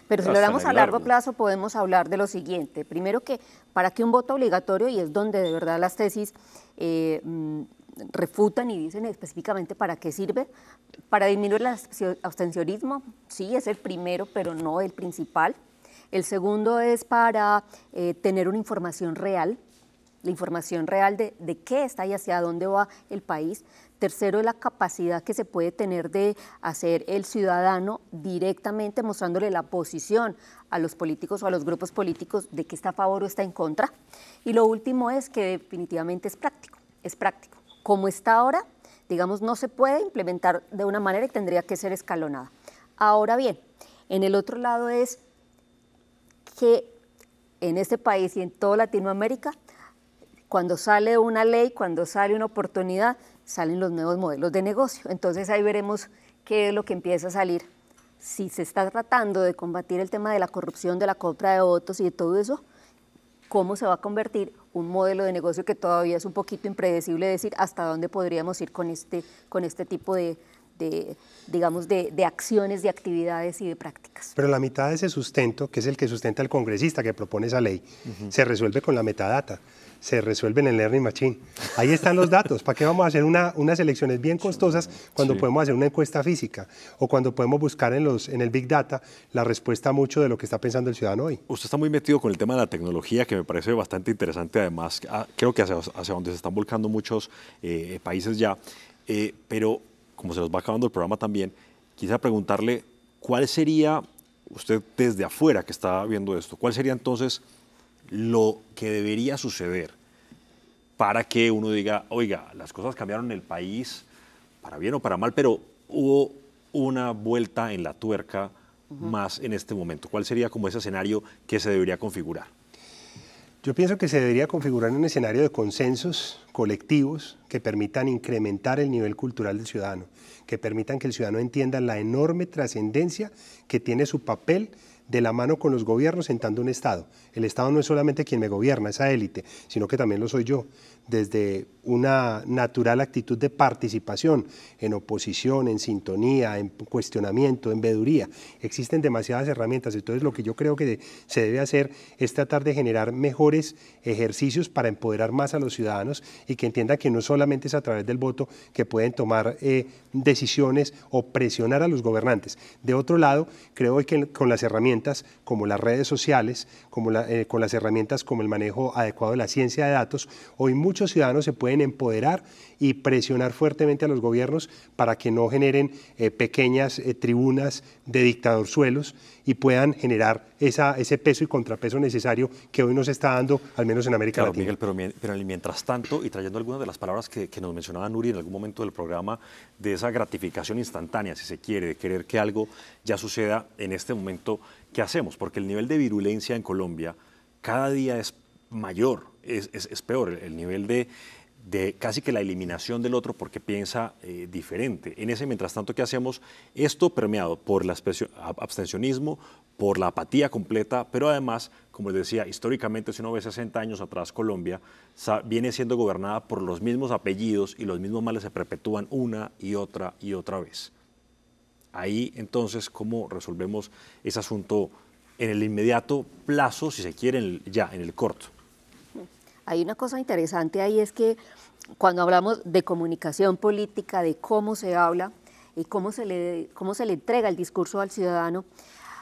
Pero si lo hablamos a largo, plazo, podemos hablar de lo siguiente. Primero que, ¿para qué un voto obligatorio? Y es donde de verdad las tesis... Eh, mm, refutan y dicen específicamente para qué sirve. Para disminuir el abstencionismo, sí, es el primero, pero no el principal. El segundo es para eh, tener una información real, la información real de, qué está y hacia dónde va el país. Tercero, la capacidad que se puede tener de hacer el ciudadano directamente mostrándole la posición a los políticos o a los grupos políticos de qué está a favor o está en contra. Y lo último es que definitivamente es práctico, es práctico. Como está ahora, digamos, no se puede implementar de una manera y tendría que ser escalonada. Ahora bien, en el otro lado es que en este país y en toda Latinoamérica, cuando sale una ley, cuando sale una oportunidad, salen los nuevos modelos de negocio. Entonces ahí veremos qué es lo que empieza a salir. Si se está tratando de combatir el tema de la corrupción, de la compra de votos y de todo eso, cómo se va a convertir un modelo de negocio que todavía es un poquito impredecible decir hasta dónde podríamos ir con este, con este tipo de, de digamos, de, acciones, de actividades y de prácticas. Pero la mitad de ese sustento, que es el que sustenta el congresista que propone esa ley, se resuelve con la metadata, se resuelve en el Learning Machine. Ahí están los datos. ¿Para qué vamos a hacer unas elecciones bien costosas cuando podemos hacer una encuesta física o cuando podemos buscar en, el Big Data la respuesta a mucho de lo que está pensando el ciudadano hoy? Usted está muy metido con el tema de la tecnología, que me parece bastante interesante. Además, ah, creo que hacia, donde se están volcando muchos eh, eh, países ya. Eh, pero como se nos va acabando el programa también, quisiera preguntarle cuál sería, usted desde afuera que está viendo esto, cuál sería entonces lo que debería suceder para que uno diga, oiga, las cosas cambiaron en el país, para bien o para mal, pero hubo una vuelta en la tuerca más en este momento. ¿Cuál sería como ese escenario que se debería configurar? Yo pienso que se debería configurar un escenario de consensos colectivos que permitan incrementar el nivel cultural del ciudadano, que permitan que el ciudadano entienda la enorme trascendencia que tiene su papel de la mano con los gobiernos sentando un Estado. El Estado no es solamente quien me gobierna, esa élite, sino que también lo soy yo desde una natural actitud de participación, en oposición, en sintonía, en cuestionamiento, en veduría. Existen demasiadas herramientas, entonces lo que yo creo que se debe hacer es tratar de generar mejores ejercicios para empoderar más a los ciudadanos y que entiendan que no solamente es a través del voto que pueden tomar eh, decisiones o presionar a los gobernantes. De otro lado, creo que con las herramientas como las redes sociales, como eh, con las herramientas como el manejo adecuado de la ciencia de datos, hoy muchos muchos ciudadanos se pueden empoderar y presionar fuertemente a los gobiernos para que no generen eh, pequeñas eh, tribunas de suelos y puedan generar esa, ese peso y contrapeso necesario que hoy nos está dando, al menos en América Latina. pero, mientras tanto, y trayendo algunas de las palabras que, que nos mencionaba Nuri en algún momento del programa, de esa gratificación instantánea, si se quiere, de querer que algo ya suceda en este momento, ¿qué hacemos? Porque el nivel de virulencia en Colombia cada día es mayor, es, peor el, nivel de, de casi que la eliminación del otro porque piensa eh, diferente. En ese mientras tanto que hacemos esto permeado por el abstencionismo, por la apatía completa, pero además, como les decía, históricamente si uno ve 60 años atrás Colombia viene siendo gobernada por los mismos apellidos y los mismos males se perpetúan una y otra y otra vez. Ahí entonces, ¿cómo resolvemos ese asunto en el inmediato plazo, si se quiere, ya en el corto? Hay una cosa interesante ahí es que cuando hablamos de comunicación política, de cómo se habla y cómo se le, cómo se le entrega el discurso al ciudadano,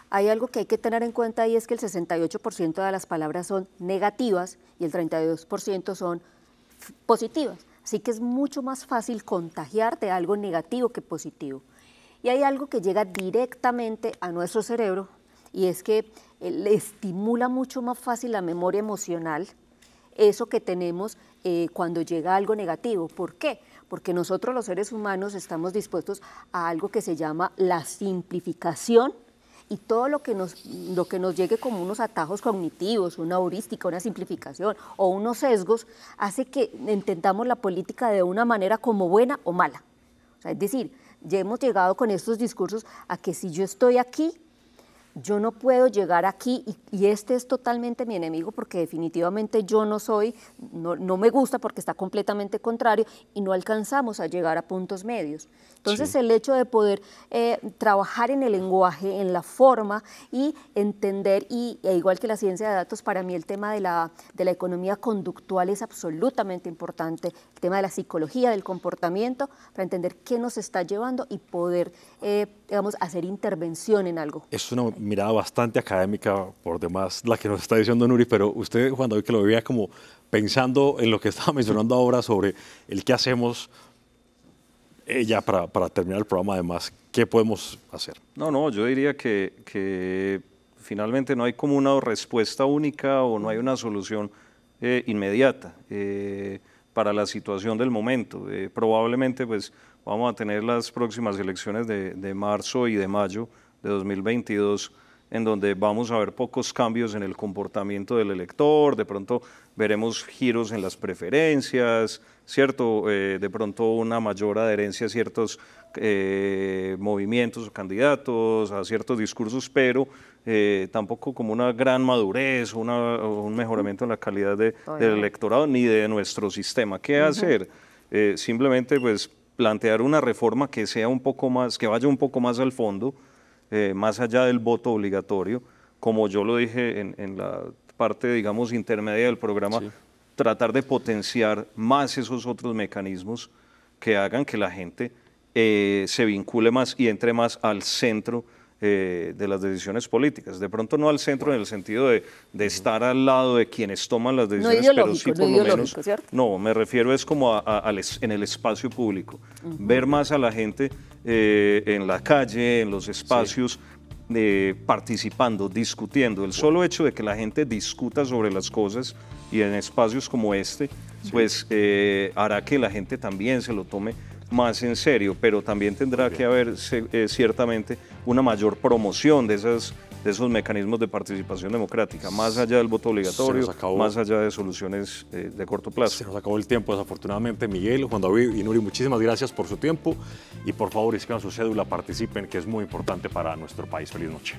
hay algo que hay que tener en cuenta y es que el 68% de las palabras son negativas y el 32% son positivas. Así que es mucho más fácil contagiarte algo negativo que positivo. Y hay algo que llega directamente a nuestro cerebro y es que eh, le estimula mucho más fácil la memoria emocional, eso que tenemos eh, cuando llega algo negativo. ¿Por qué? Porque nosotros los seres humanos estamos dispuestos a algo que se llama la simplificación y todo lo que nos, lo que nos llegue como unos atajos cognitivos, una heurística, una simplificación o unos sesgos, hace que entendamos la política de una manera como buena o mala. es decir, ya hemos llegado con estos discursos a que si yo estoy aquí, yo no puedo llegar aquí y, este es totalmente mi enemigo porque definitivamente yo no soy, no, me gusta porque está completamente contrario y no alcanzamos a llegar a puntos medios. Entonces el hecho de poder eh, trabajar en el lenguaje, en la forma y entender, y e igual que la ciencia de datos, para mí el tema de la, economía conductual es absolutamente importante, el tema de la psicología, del comportamiento, para entender qué nos está llevando y poder... Eh, digamos, hacer intervención en algo. Es una mirada bastante académica, por demás, la que nos está diciendo Nuri, pero usted, Juan David, que lo veía como pensando en lo que estaba [LAUGHS] mencionando ahora sobre el qué hacemos, ella, eh, para, terminar el programa, además, ¿qué podemos hacer? No, no, yo diría que, que finalmente no hay como una respuesta única o no hay una solución eh, inmediata eh, para la situación del momento. probablemente, pues, vamos a tener las próximas elecciones de, marzo y de mayo de 2022 en donde vamos a ver pocos cambios en el comportamiento del elector, de pronto veremos giros en las preferencias, ¿cierto? Eh, de pronto una mayor adherencia a ciertos eh, movimientos o candidatos, a ciertos discursos, pero eh, tampoco como una gran madurez un mejoramiento en la calidad del electorado ni de nuestro sistema. ¿Qué hacer? simplemente pues plantear una reforma que sea un poco más, que vaya un poco más al fondo, eh, más allá del voto obligatorio, como yo lo dije en, la parte, digamos, intermedia del programa, tratar de potenciar más esos otros mecanismos que hagan que la gente eh, se vincule más y entre más al centro eh, de las decisiones políticas. De pronto no al centro en el sentido de, estar al lado de quienes toman las decisiones, pero sí por lo menos... No, me refiero es como en el espacio público. Ver más a la gente eh, en la calle, en los espacios, eh, participando, discutiendo. El solo hecho de que la gente discuta sobre las cosas y en espacios como este, pues hará que la gente también se lo tome más en serio, pero también tendrá que haber eh, ciertamente una mayor promoción de esas de esos mecanismos de participación democrática, más allá del voto obligatorio, más allá de soluciones eh, de corto plazo. Se nos acabó el tiempo, desafortunadamente, Miguel, Juan David y Nuri, muchísimas gracias por su tiempo y por favor escriban su cédula, participen, que es muy importante para nuestro país. Feliz noche.